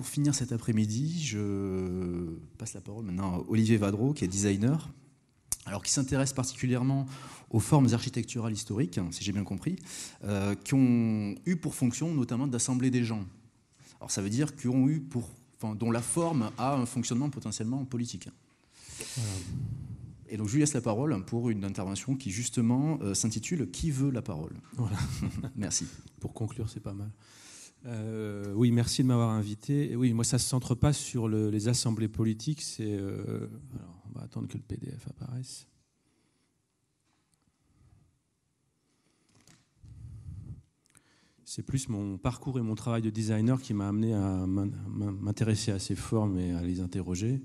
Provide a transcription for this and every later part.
pour finir cet après-midi, je passe la parole maintenant à Olivier Vadreau, qui est designer, alors qui s'intéresse particulièrement aux formes architecturales historiques, hein, si j'ai bien compris, euh, qui ont eu pour fonction notamment d'assembler des gens. Alors ça veut dire qu'ils ont eu pour, dont la forme a un fonctionnement potentiellement politique. Et donc je lui laisse la parole pour une intervention qui justement euh, s'intitule Qui veut la parole Voilà. Merci. Pour conclure, c'est pas mal. Euh, oui, merci de m'avoir invité. oui, moi, ça ne se centre pas sur les assemblées politiques. C'est, euh, on va attendre que le PDF apparaisse. C'est plus mon parcours et mon travail de designer qui m'a amené à m'intéresser à ces formes et à les interroger.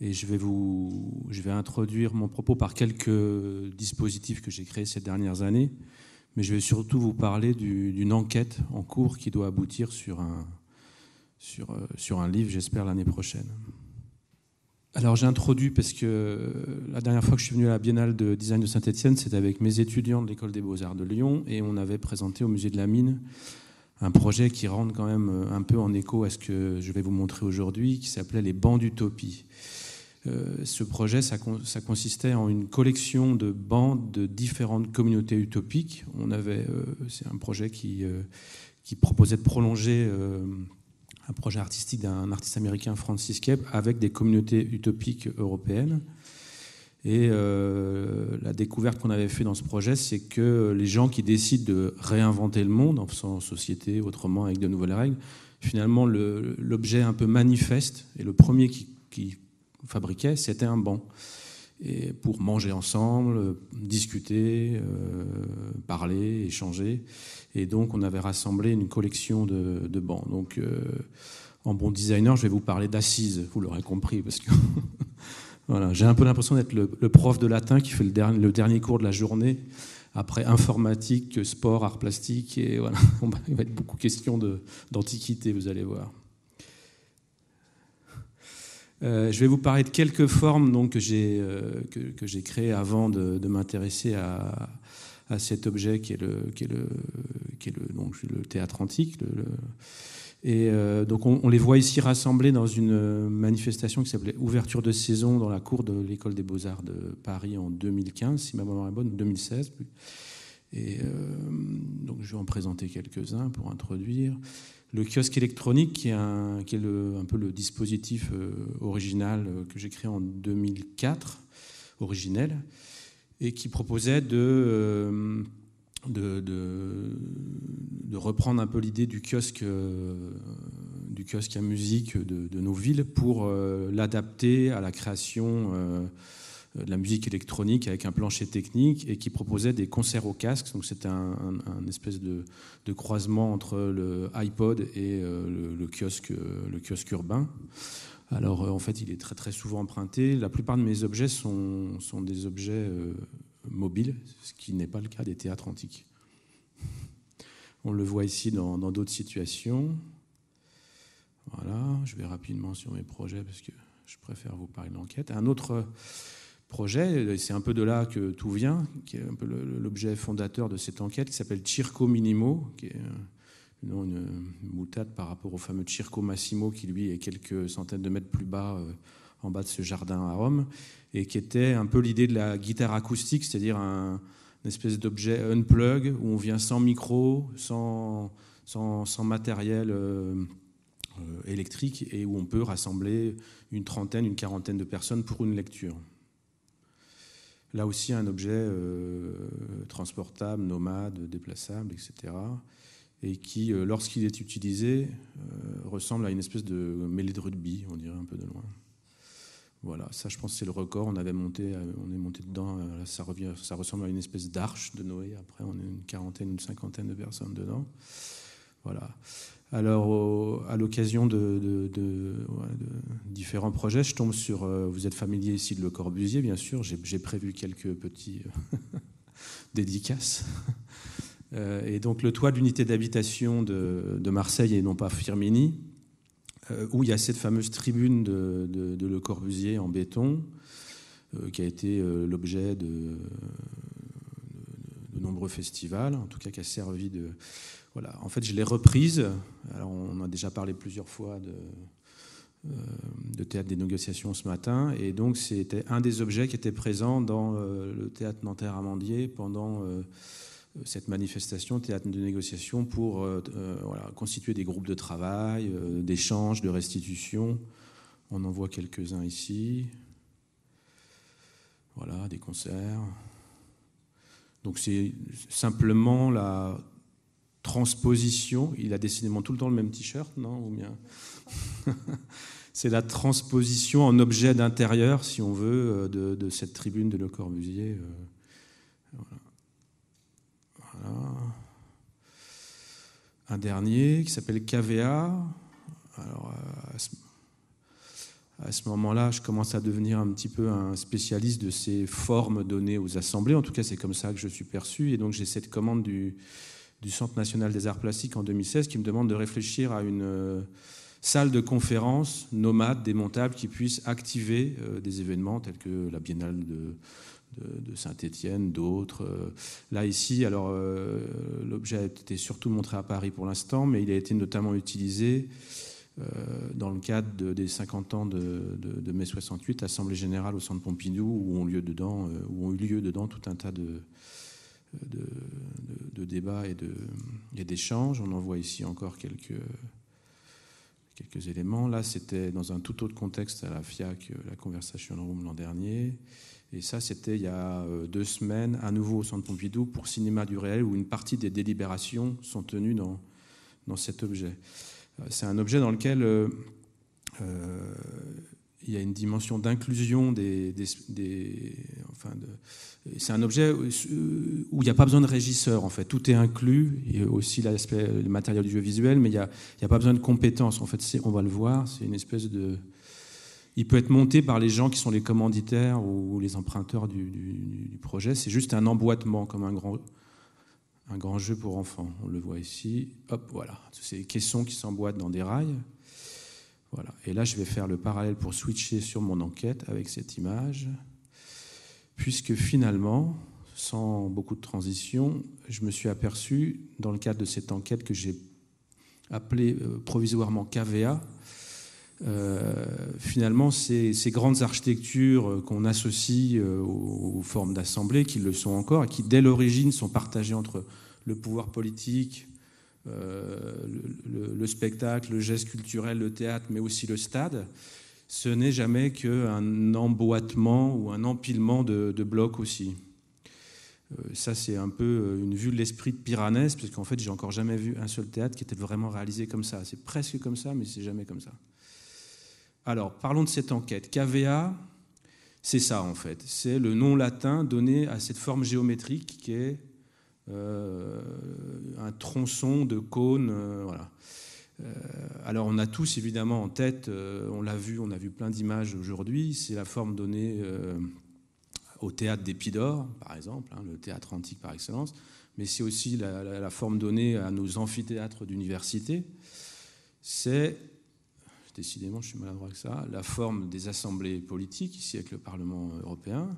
Et je vais, vous, je vais introduire mon propos par quelques dispositifs que j'ai créés ces dernières années mais je vais surtout vous parler d'une enquête en cours qui doit aboutir sur un, sur, euh, sur un livre, j'espère, l'année prochaine. Alors j'ai introduit, parce que euh, la dernière fois que je suis venu à la Biennale de design de Saint-Etienne, c'était avec mes étudiants de l'École des beaux-arts de Lyon, et on avait présenté au musée de la mine un projet qui rentre quand même euh, un peu en écho à ce que je vais vous montrer aujourd'hui, qui s'appelait les bancs d'utopie. Euh, ce projet, ça, ça, consistait en une collection de bandes de différentes communautés utopiques. On avait, euh, c'est un projet qui, euh, qui proposait de prolonger un projet artistique d'un artiste américain, Francis Kep, avec des communautés utopiques européennes. Et la découverte qu'on avait fait dans ce projet, c'est que les gens qui décident de réinventer le monde en faisant société autrement avec de nouvelles règles, finalement l'objet un peu manifeste et le premier qui, qui fabriquait, c'était un banc. Et pour manger ensemble, discuter, euh, parler, échanger. Et donc, on avait rassemblé une collection de, bancs. Donc, euh, en bon designer, je vais vous parler d'assises, vous l'aurez compris, parce que voilà, j'ai un peu l'impression d'être le, prof de latin qui fait le dernier, le dernier cours de la journée après informatique, sport, art plastique, et voilà, il va être beaucoup question d'antiquité, vous allez voir. Euh, je vais vous parler de quelques formes donc, que j'ai euh, que, j'ai créées avant de, m'intéresser à, cet objet qui est le, qui est le, qui est le, donc, le théâtre antique. Et euh, donc on, les voit ici rassemblés dans une manifestation qui s'appelait Ouverture de saison dans la cour de l'école des beaux-arts de Paris en 2015, si ma mémoire est bonne, 2016. Et donc je vais en présenter quelques-uns pour introduire le kiosque électronique, qui est, un, qui est un peu le dispositif euh, original euh, que j'ai créé en 2004, originel, et qui proposait euh, de, de, de, reprendre un peu l'idée du kiosque, du kiosque à musique de nos villes pour l'adapter à la création de la musique électronique avec un plancher technique et qui proposait des concerts au casque. Donc c'était un, espèce de, de, croisement entre le iPod et euh, le, kiosque, euh, le kiosque urbain. Alors euh, en fait, il est très très souvent emprunté. La plupart de mes objets sont, sont des objets mobiles, ce qui n'est pas le cas des théâtres antiques. On le voit ici dans d'autres situations. Voilà, je vais rapidement sur mes projets parce que je préfère vous parler de l'enquête. Un autre projet. C'est un peu de là que tout vient, qui est un peu l'objet fondateur de cette enquête, qui s'appelle Circo Minimo, qui est euh, une boutade par rapport au fameux Circo Massimo, qui lui est quelques centaines de mètres plus bas, euh, en bas de ce jardin à Rome, et qui était un peu l'idée de la guitare acoustique, c'est-à-dire un, une espèce d'objet unplug, où on vient sans micro, sans, matériel. Euh, électrique et où on peut rassembler une trentaine, une quarantaine de personnes pour une lecture. Là aussi, un objet euh, transportable, nomade, déplaçable, etc. Et qui, euh, lorsqu'il est utilisé, euh, ressemble à une espèce de mêlée de rugby, on dirait un peu de loin. Voilà, ça, je pense, c'est le record. On avait monté, on est monté dedans. Ça, revient, ça ressemble à une espèce d'arche de Noé. Après, on est une quarantaine, une cinquantaine de personnes dedans. Voilà. Alors, à l'occasion de, différents projets, je tombe sur. Euh, vous êtes familier ici de Le Corbusier, bien sûr. J'ai prévu quelques petits euh, dédicaces. Euh, et donc, le toit d'unité d'habitation de, Marseille, et non pas Firmini, où il y a cette fameuse tribune de, Le Corbusier en béton, qui a été l'objet de nombreux festivals, en tout cas qui a servi de. Voilà. En fait, je l'ai reprise. Alors, on a déjà parlé plusieurs fois de, euh, de théâtre des négociations ce matin, et donc c'était un des objets qui était présent dans euh, le théâtre Nanterre-Amandier pendant euh, cette manifestation théâtre de négociation pour constituer des groupes de travail, d'échanges, de restitution. On en voit quelques-uns ici. Voilà, des concerts. Donc c'est simplement la transposition. Il a décidément tout le temps le même t-shirt, non Ou bien c'est la transposition en objet d'intérieur, si on veut, euh, de, cette tribune de Le Corbusier. Euh, voilà. Un dernier qui s'appelle KVA. Alors, euh, à ce moment-là, je commence à devenir un petit peu un spécialiste de ces formes données aux assemblées. En tout cas, c'est comme ça que je suis perçu. Et donc, j'ai cette commande du, du, Centre national des arts plastiques en 2016 qui me demande de réfléchir à une euh, salle de conférence nomade, démontable, qui puisse activer euh, des événements tels que la Biennale de, de, Saint-Étienne, d'autres. Euh. là, ici, alors, l'objet a été surtout montré à Paris pour l'instant, mais il a été notamment utilisé euh, dans le cadre des 50 ans de, mai 68, Assemblée générale au Centre Pompidou, où ont, lieu dedans, euh, où ont eu lieu dedans tout un tas de, débats et d'échanges. On en voit ici encore quelques, éléments. Là, c'était dans un tout autre contexte à la FIAC, la Conversation Room l'an dernier. Et ça, c'était il y a euh, deux semaines, à nouveau au Centre Pompidou, pour Cinéma du Réel, où une partie des délibérations sont tenues dans cet objet. C'est un objet dans lequel euh, euh, il y a une dimension d'inclusion des, c'est un objet où il n'y a pas besoin de régisseur en fait tout est inclus il y a aussi l'aspect le matériel du jeu visuel mais il n'y a, pas besoin de compétences en fait c'est, on va le voir c'est une espèce de il peut être monté par les gens qui sont les commanditaires ou les emprunteurs du, du projet c'est juste un emboîtement comme un grand un grand jeu pour enfants. On le voit ici. Hop, voilà. C'est des caissons qui s'emboîtent dans des rails. Voilà. Et là, je vais faire le parallèle pour switcher sur mon enquête avec cette image, puisque finalement, sans beaucoup de transition, je me suis aperçu, dans le cadre de cette enquête que j'ai appelée euh, provisoirement KVA, euh, finalement, ces, ces, grandes architectures euh, qu'on associe euh, aux, formes d'assemblée, qui le sont encore, et qui dès l'origine sont partagées entre le pouvoir politique, le, spectacle, le geste culturel, le théâtre, mais aussi le stade, ce n'est jamais qu'un emboîtement ou un empilement de, blocs aussi. ça, c'est un peu une vue de l'esprit de Piranès, parce qu'en fait, j'ai encore jamais vu un seul théâtre qui était vraiment réalisé comme ça. C'est presque comme ça, mais c'est jamais comme ça. Alors, parlons de cette enquête. KVA, c'est ça en fait. C'est le nom latin donné à cette forme géométrique qui est euh, un tronçon de cône. Euh, euh, alors on a tous évidemment en tête, on l'a vu, on a vu plein d'images aujourd'hui, c'est la forme donnée au théâtre d'Épidore, par exemple, hein, le théâtre antique par excellence, mais c'est aussi la, la, forme donnée à nos amphithéâtres d'université. C'est décidément je suis maladroit que ça, la forme des assemblées politiques, ici avec le Parlement européen,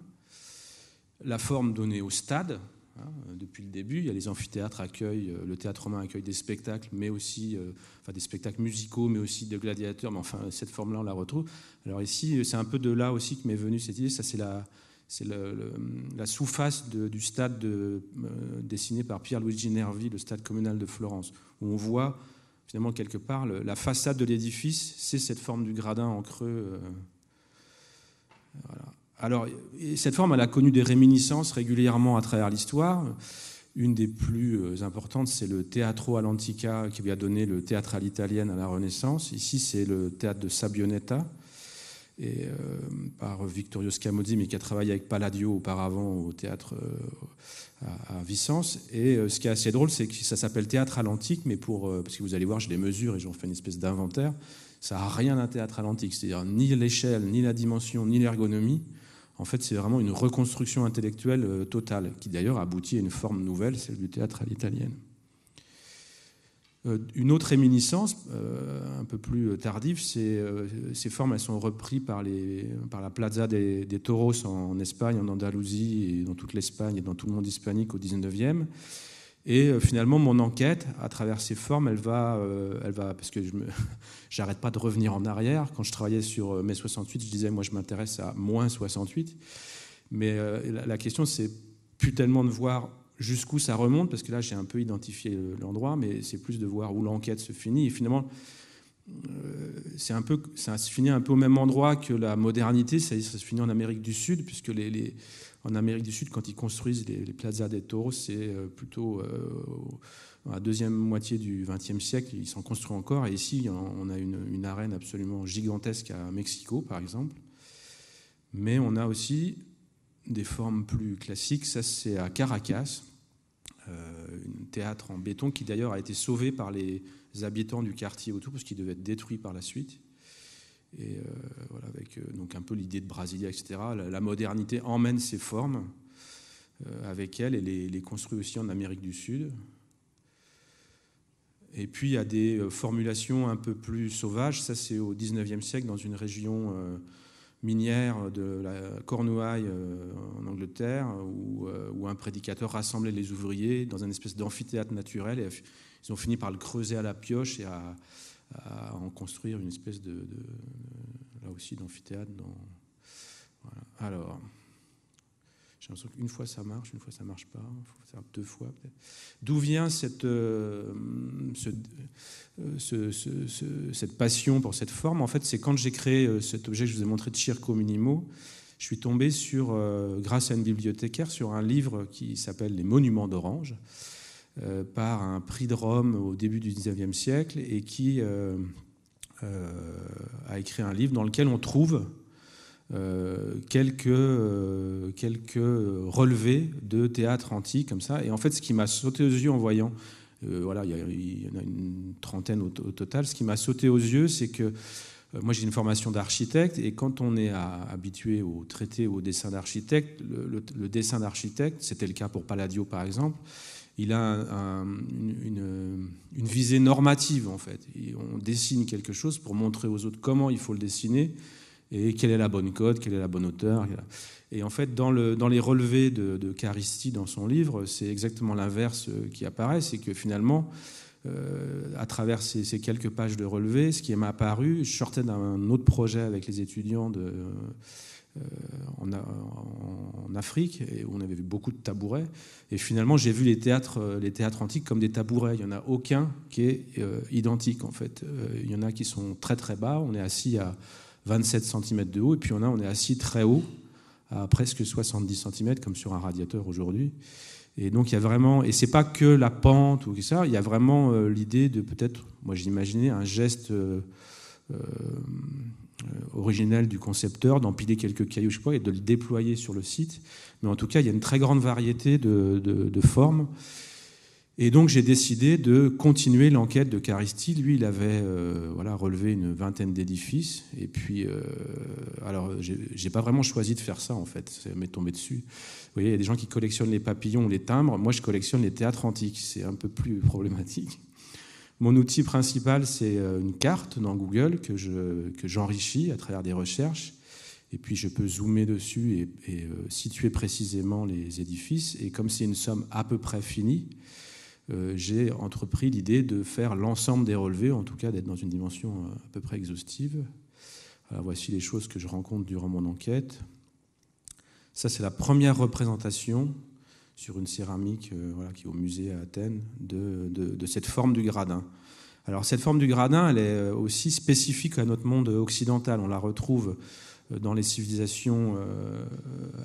la forme donnée au stade. Hein, depuis le début, il y a les amphithéâtres accueillent, euh, le théâtre romain accueille des spectacles, mais aussi euh, enfin, des spectacles musicaux, mais aussi de gladiateurs. Mais enfin, cette forme-là, on la retrouve. Alors ici, euh, c'est un peu de là aussi que m'est venue cette idée. Ça, c'est la, c'est la sous-face du stade dessiné par Pierre-Luigi Nervi, le stade communal de Florence, où on voit finalement, quelque part, la façade de l'édifice, c'est cette forme du gradin en creux. Euh, Alors, cette forme, elle a connu des réminiscences régulièrement à travers l'histoire. Une des plus euh, importantes, c'est le Teatro all'Antica, qui lui a donné le théâtre à l'italienne à la Renaissance. Ici, c'est le théâtre de Sabionetta, et, euh, par Victorio Scamozzi, mais qui a travaillé avec Palladio auparavant au théâtre euh, à, Vicence. Et euh, ce qui est assez drôle, c'est que ça s'appelle théâtre à l'antique, mais pour, parce que vous allez voir, j'ai des mesures et j'en fais une espèce d'inventaire. Ça n'a rien d'un théâtre à l'antique, c'est-à-dire ni l'échelle, ni la dimension, ni l'ergonomie. En fait, c'est vraiment une reconstruction intellectuelle totale, qui d'ailleurs aboutit à une forme nouvelle, celle du théâtre à l'italienne. Euh, une autre réminiscence, euh, un peu plus euh, tardive, ces formes, elles sont reprises par, les, par la Plaza des, des en, Espagne, en Andalousie, et dans toute l'Espagne et dans tout le monde hispanique au 19e. Et finalement, mon enquête, à travers ces formes, elle va, elle va parce que je n'arrête pas de revenir en arrière. Quand je travaillais sur mai 68, je disais, moi, je m'intéresse à moins 68. Mais la, la question, c'est plus tellement de voir jusqu'où ça remonte, parce que là j'ai un peu identifié l'endroit, mais c'est plus de voir où l'enquête se finit. Et finalement, euh, c'est un peu, ça se finit un peu au même endroit que la modernité, c'est-à-dire ça se finit en Amérique du Sud, puisque les, en Amérique du Sud, quand ils construisent les, plazas des taureaux, c'est euh, plutôt euh, à la deuxième moitié du XXe siècle, ils s'en construisent encore. Et ici, on a une, une arène absolument gigantesque à Mexico, par exemple mais on a aussi des formes plus classiques. Ça, c'est à Caracas, euh, un théâtre en béton qui d'ailleurs a été sauvé par les habitants du quartier autour parce qu'il devait être détruit par la suite. Et euh, voilà, avec euh, donc un peu l'idée de Brasilia, etc. La, modernité emmène ces formes avec elle et les, les, construit aussi en Amérique du Sud. Et puis il y a des formulations un peu plus sauvages. Ça, c'est au 19e siècle dans une région minière de la Cornouaille euh, en Angleterre, euh, où, un prédicateur rassemblait les ouvriers dans un espèce d'amphithéâtre naturel, et ils ont fini par le creuser à la pioche et à, en construire une espèce de, là aussi d'amphithéâtre. Alors. Une fois ça marche, une fois ça marche pas, faut faire deux fois peut-être. D'où vient cette, euh, euh, cette passion pour cette forme En fait, c'est quand j'ai créé euh, cet objet que je vous ai montré de Circo Minimo, je suis tombé sur, grâce à une bibliothécaire, sur un livre qui s'appelle Les Monuments d'Orange, par un prix de Rome au début du 19e siècle, et qui a écrit un livre dans lequel on trouve euh, quelques, euh, quelques relevés de théâtre antique comme ça. Et en fait, ce qui m'a sauté aux yeux en voyant euh, voilà, il y, en a une trentaine au, total. Ce qui m'a sauté aux yeux, c'est que moi j'ai une formation d'architecte et quand on est habitué au traité au dessin d'architecte, le, dessin d'architecte, c'était le cas pour Palladio par exemple, il a une, une, visée normative en fait. on dessine quelque chose pour montrer aux autres comment il faut le dessiner et quelle est la bonne cote, quelle est la bonne hauteur. Et en fait, dans, le, dans les relevés de, de Caristi dans son livre, c'est exactement l'inverse euh, qui apparaît, c'est que finalement, euh, à travers ces, quelques pages de relevés, ce qui m'a apparu, je sortais d'un autre projet avec les étudiants de, euh, en, Afrique, et où on avait vu beaucoup de tabourets, et finalement j'ai vu les théâtres, les théâtres antiques comme des tabourets, il n'y en a aucun qui est identique en fait, il y en a qui sont très très bas, on est assis à 27 cm de haut, et puis on a, on est assis très haut, à presque 70 cm, comme sur un radiateur aujourd'hui. Et donc il y a vraiment, et c'est pas que la pente ou ça, il y a vraiment euh, l'idée de peut-être, moi j'imaginais un geste euh, euh original du concepteur d'empiler quelques cailloux, je et de le déployer sur le site. Mais en tout cas, il y a une très grande variété de, de, de formes. Et donc j'ai décidé de continuer l'enquête de Caristi. Lui, il avait euh, voilà, relevé une vingtaine d'édifices. Et puis, euh, alors, j'ai pas vraiment choisi de faire ça, en fait. Ça m'est tombé dessus. Vous voyez, il y a des gens qui collectionnent les papillons, les timbres. Moi, je collectionne les théâtres antiques. C'est un peu plus problématique. Mon outil principal, c'est euh, une carte dans Google que j'enrichis je, que à travers des recherches. Et puis je peux zoomer dessus et, situer précisément les édifices. Et comme c'est une somme à peu près finie, euh, j'ai entrepris l'idée de faire l'ensemble des relevés, en tout cas d'être dans une dimension euh, à peu près exhaustive. voici les choses que je rencontre durant mon enquête. Ça, c'est la première représentation sur une céramique euh, qui est au musée à Athènes de, cette forme du gradin. Alors cette forme du gradin, elle est aussi spécifique à notre monde occidental. On la retrouve euh, dans les civilisations euh,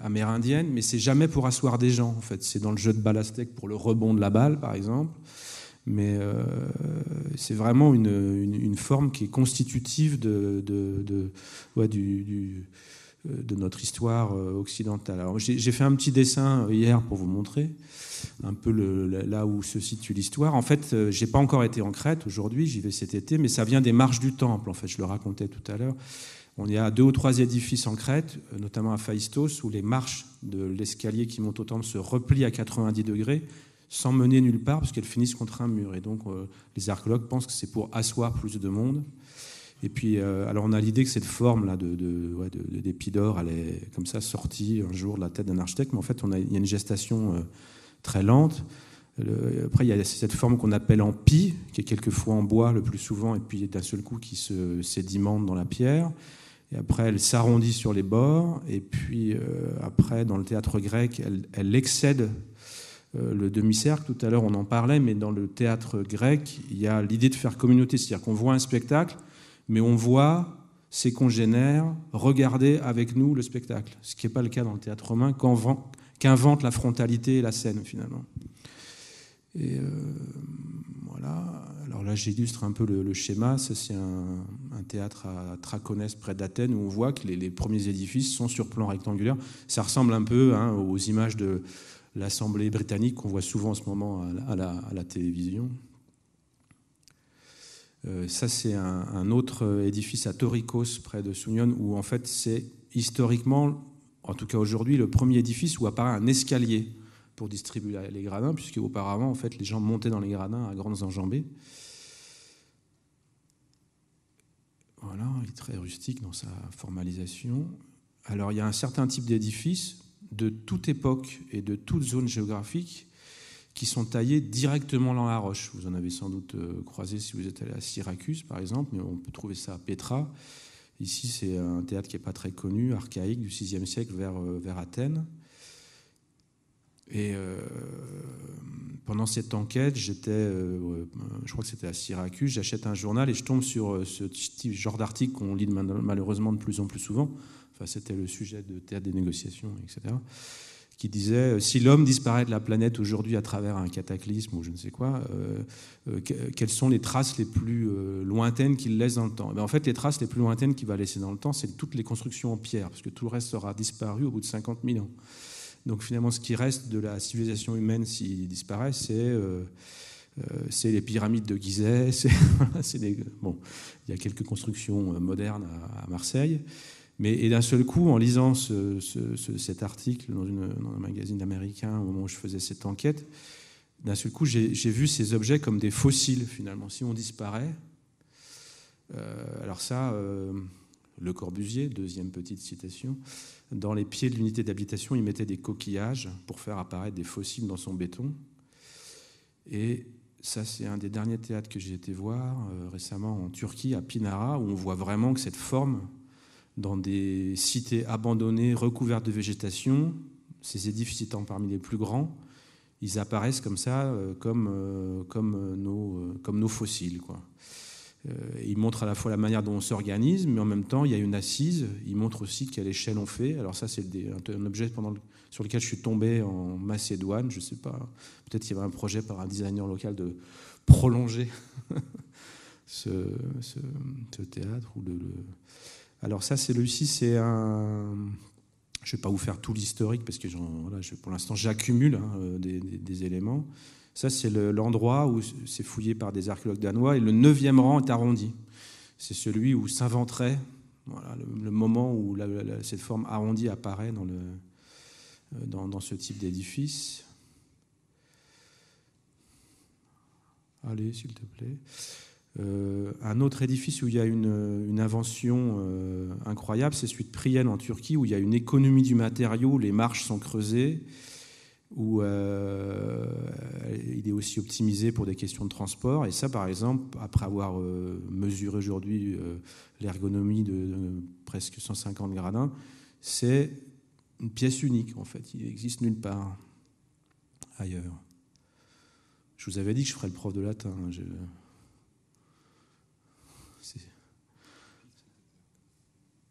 amérindiennes, mais c'est jamais pour asseoir des gens, en fait. C'est dans le jeu de balastec pour le rebond de la balle, par exemple. Mais euh, c'est vraiment une, forme qui est constitutive de, du, de notre histoire occidentale. j'ai fait un petit dessin hier pour vous montrer un peu là où se situe l'histoire. En fait, j'ai pas encore été en Crète aujourd'hui, j'y vais cet été, mais ça vient des marches du temple. En fait, je le racontais tout à l'heure. On y a deux ou trois édifices en Crète, euh, notamment à Phaistos, où les marches de l'escalier qui monte au temple se replient à 90 degrés, sans mener nulle part, parce qu'elles finissent contre un mur. Et donc, euh, les archéologues pensent que c'est pour asseoir plus de monde. Et puis, euh, alors on a l'idée que cette forme là de, d'épidore, elle est comme ça sortie un jour de la tête d'un architecte, mais en fait, on a, il y a une gestation très lente. après, il y a cette forme qu'on appelle en pie, qui est quelquefois en bois le plus souvent, et puis d'un seul coup qui se sédimente dans la pierre et après elle s'arrondit sur les bords, et puis euh, après dans le théâtre grec, elle, excède euh, le demi-cercle. Tout à l'heure on en parlait, mais dans le théâtre grec, il y a l'idée de faire communauté, c'est-à-dire qu'on voit un spectacle, mais on voit ses congénères regarder avec nous le spectacle, ce qui n'est pas le cas dans le théâtre romain, qu'invente la frontalité et la scène finalement. Et euh, voilà. Alors là, j'illustre un peu le, schéma, ça C'est un, théâtre à Traconès, près d'Athènes, où on voit que les, premiers édifices sont sur plan rectangulaire. Ça ressemble un peu hein, aux images de l'Assemblée britannique qu'on voit souvent en ce moment à la, télévision. Euh, ça, c'est un, autre édifice à Toricos, près de Sunion, où en fait, c'est historiquement, en tout cas aujourd'hui, le premier édifice où apparaît un escalier pour distribuer les gradins, puisque auparavant, en fait, les gens montaient dans les gradins à grandes enjambées. Voilà, il est très rustique dans sa formalisation. Alors, il y a un certain type d'édifice de toute époque et de toute zone géographique qui sont taillés directement dans la roche. Vous en avez sans doute euh, croisé si vous êtes allé à Syracuse, par exemple, mais on peut trouver ça à Petra. Ici, c'est un théâtre qui n'est pas très connu, archaïque, du VIe siècle vers, euh, vers Athènes. Et euh, pendant cette enquête, j'étais, euh, je crois que c'était à Syracuse, j'achète un journal et je tombe sur euh, ce genre d'article qu'on lit malheureusement de plus en plus souvent. Enfin, c'était le sujet de théâtre des négociations, etc. Qui disait si l'homme disparaît de la planète aujourd'hui à travers un cataclysme ou je ne sais quoi, quelles sont les traces les plus lointaines qu'il laisse dans le temps ben, En fait, les traces les plus lointaines qu'il va laisser dans le temps, c'est toutes les constructions en pierre, parce que tout le reste aura disparu au bout de 50 000 ans. Donc finalement, ce qui reste de la civilisation humaine s'il disparaît, c'est euh, euh, c'est les pyramides de Gizeh, bon, il y a quelques constructions euh, modernes à, Marseille. Mais, et d'un seul coup, en lisant cet article dans, une, un magazine américain au moment où je faisais cette enquête, d'un seul coup, j'ai vu ces objets comme des fossiles, finalement. Si on disparaît, alors ça, le Corbusier, deuxième petite citation, dans les pieds de l'unité d'habitation, il mettait des coquillages pour faire apparaître des fossiles dans son béton. Et ça, c'est un des derniers théâtres que j'ai été voir euh, récemment en Turquie, à Pinara, où on voit vraiment que cette forme, dans des cités abandonnées, recouvertes de végétation, ces édifices étant parmi les plus grands, ils apparaissent comme ça, euh, comme, euh, nos, comme nos fossiles. Quoi. Euh, il montre à la fois la manière dont on s'organise, mais en même temps, il y a une assise. Il montre aussi quelle échelle on fait. Alors ça, c'est un objet sur lequel je suis tombé en Macédoine. Je ne sais pas. Peut-être qu'il y avait un projet par un designer local de prolonger ce, théâtre. Ou Alors ça, c'est lui c'est un... Je ne vais pas vous faire tout l'historique parce que pour l'instant, j'accumule hein, euh, des, éléments. Ça, c'est l'endroit où c'est fouillé par des archéologues danois. Et le neuvième rang est arrondi. C'est celui où s'inventerait le, moment où cette forme arrondie apparaît dans, le, euh, dans, ce type d'édifice. Allez, s'il te plaît. Euh, un autre édifice où il y a une, invention euh, incroyable, c'est celui de Priel en Turquie, où il y a une économie du matériau, les marches sont creusées où euh, il est aussi optimisé pour des questions de transport. Et ça, par exemple, après avoir euh, mesuré aujourd'hui euh, l'ergonomie de, presque 150 gradins, c'est une pièce unique, en fait. Il n'existe nulle part ailleurs. Je vous avais dit que je ferais le prof de latin. Hein,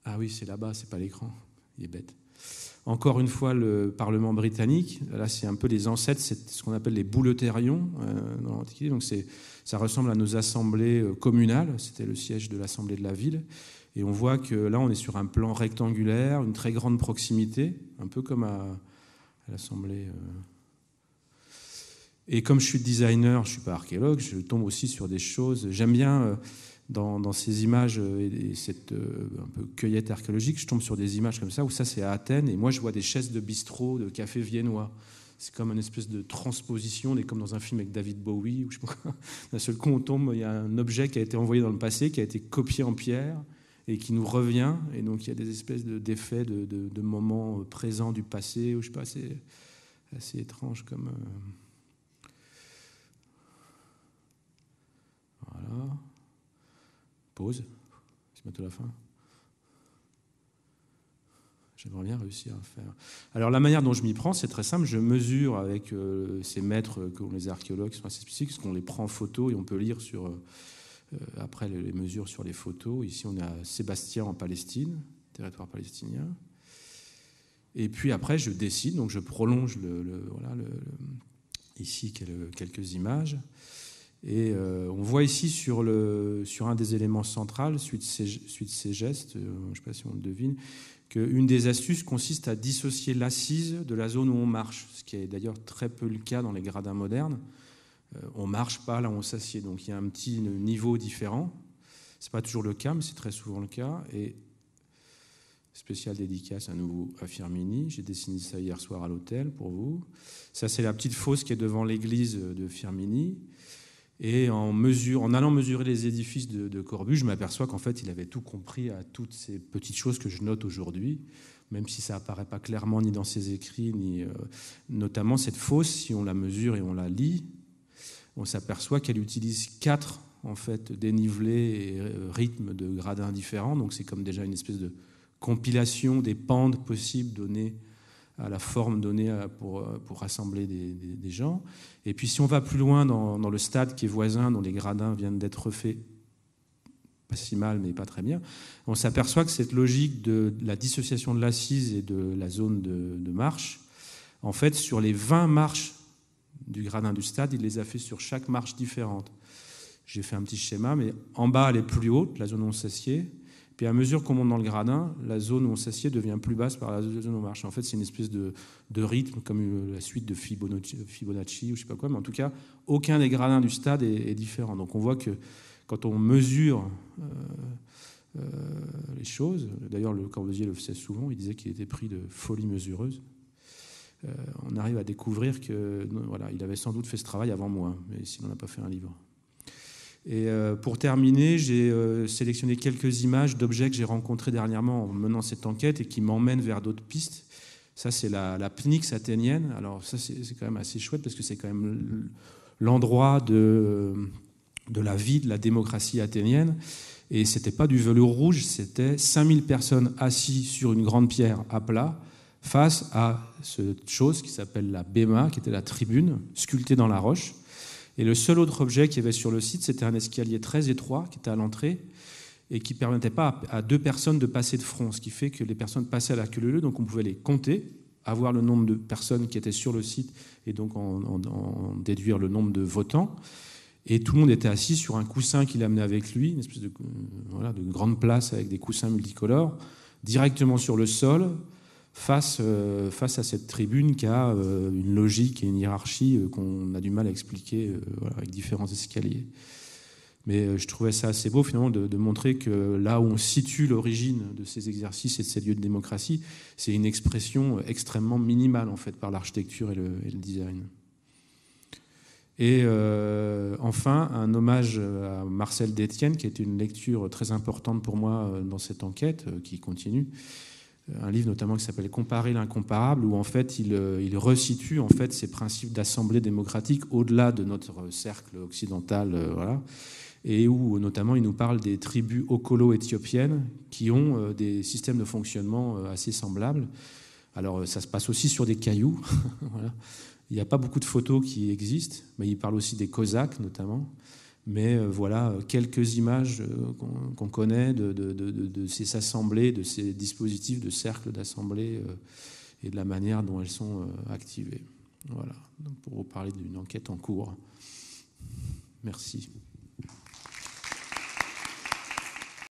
ah oui, c'est là-bas, c'est pas l'écran. Il est bête. Encore une fois, le Parlement britannique, là c'est un peu les ancêtres, c'est ce qu'on appelle les bouleterions euh, dans l'Antiquité, donc ça ressemble à nos assemblées euh, communales, c'était le siège de l'assemblée de la ville, et on voit que là on est sur un plan rectangulaire, une très grande proximité, un peu comme à, l'assemblée... Euh. et comme je suis designer, je ne suis pas archéologue, je tombe aussi sur des choses. J'aime bien dans, ces images euh, et, cette euh, cueillette archéologique, je tombe sur des images comme ça, où ça c'est à Athènes, et moi je vois des chaises de bistrot, de café viennois. C'est comme une espèce de transposition, on comme dans un film avec David Bowie, où je d'un seul coup on tombe, il y a un objet qui a été envoyé dans le passé, qui a été copié en pierre, et qui nous revient, et donc il y a des espèces d'effets de, de, moments euh, présents du passé, où je sais pas, c'est assez étrange comme... Voilà pause. C'est la fin. J'aimerais bien réussir à faire. Alors la manière dont je m'y prends, c'est très simple. Je mesure avec euh, ces maîtres, que les archéologues, sont assez spécifiques, parce qu'on les prend en photo et on peut lire sur, euh, euh, après les, mesures sur les photos. Ici, on a à Sébastien en Palestine, territoire palestinien. Et puis après, je décide, donc je prolonge voilà, ici quelques images. Et euh, on voit ici sur, un des éléments centraux, suite, à ces gestes, euh, je ne sais pas si on le devine, qu'une des astuces consiste à dissocier l'assise de la zone où on marche, ce qui est d'ailleurs très peu le cas dans les gradins modernes. Euh, on ne marche pas là où on s'assied, donc il y a un petit niveau différent. Ce n'est pas toujours le cas, mais c'est très souvent le cas. Et spéciale dédicace à nouveau à Firmini. J'ai dessiné ça hier soir à l'hôtel pour vous. Ça, c'est la petite fosse qui est devant l'église de Firmini. Et en, mesure, en allant mesurer les édifices de, de Corbu, je m'aperçois qu'en fait, il avait tout compris à toutes ces petites choses que je note aujourd'hui, même si ça apparaît pas clairement ni dans ses écrits, ni euh, notamment cette fosse, si on la mesure et on la lit, on s'aperçoit qu'elle utilise quatre en fait dénivelés et euh, rythmes de gradins différents. Donc c'est comme déjà une espèce de compilation des pentes possibles données à la forme donnée euh, pour, euh, pour rassembler des, gens. Et puis si on va plus loin dans, dans, le stade qui est voisin, dont les gradins viennent d'être faits, pas si mal, mais pas très bien, on s'aperçoit que cette logique de la dissociation de l'assise et de la zone de, marche, en fait, sur les 20 marches du gradin du stade, il les a fait sur chaque marche différente. J'ai fait un petit schéma, mais en bas, elle est plus haute, la zone où on s'assied, puis à mesure qu'on monte dans le gradin, la zone où on s'assied devient plus basse par la zone où on marche. En fait, c'est une espèce de, rythme, comme la suite de Fibonacci, Fibonacci, ou je sais pas quoi, mais en tout cas, aucun des gradins du stade est, différent. Donc on voit que quand on mesure euh, euh, les choses, d'ailleurs le Corbusier le faisait souvent, il disait qu'il était pris de folie mesureuse, euh, on arrive à découvrir que voilà, il avait sans doute fait ce travail avant moi, mais sinon, n'en a pas fait un livre. Et euh, pour terminer, j'ai euh, sélectionné quelques images d'objets que j'ai rencontrés dernièrement en menant cette enquête et qui m'emmènent vers d'autres pistes. Ça, c'est la, la athénienne. Alors ça, c'est quand même assez chouette parce que c'est quand même l'endroit de, euh, de la vie de la démocratie athénienne. Et c'était pas du velours rouge, c'était 5000 personnes assises sur une grande pierre à plat face à cette chose qui s'appelle la Bema, qui était la tribune sculptée dans la roche. Et le seul autre objet qu'il y avait sur le site, c'était un escalier très étroit qui était à l'entrée et qui ne permettait pas à deux personnes de passer de front, ce qui fait que les personnes passaient à la queue donc on pouvait les compter, avoir le nombre de personnes qui étaient sur le site et donc en, déduire le nombre de votants. Et tout le monde était assis sur un coussin qu'il amenait avec lui, une espèce de euh, grande place avec des coussins multicolores, directement sur le sol. Euh, face, à cette tribune qui a euh, une logique et une hiérarchie euh, qu'on a du mal à expliquer avec différents escaliers. Mais je trouvais ça assez beau finalement de, montrer que là où on situe l'origine de ces exercices et de ces lieux de démocratie, c'est une expression extrêmement minimale en fait par l'architecture et, le, design. Et enfin, un hommage à Marcel Détienne, qui est une lecture très importante pour moi dans cette enquête qui continue, euh, un livre notamment qui s'appelle Comparer l'incomparable, où en fait euh, il, resitue en fait ces principes d'assemblée démocratique au-delà de notre cercle occidental, euh, voilà, et où notamment il nous parle des tribus okolo-éthiopiennes qui ont des systèmes de fonctionnement assez semblables. Alors ça se passe aussi sur des cailloux, voilà. Il n'y a pas beaucoup de photos qui existent, mais il parle aussi des Cosaques notamment mais euh, voilà quelques images euh, qu'on, connaît de, ces assemblées, de ces dispositifs de cercle d'assemblée euh, et de la manière dont elles sont activées. Voilà, pour vous parler d'une enquête en cours. Merci.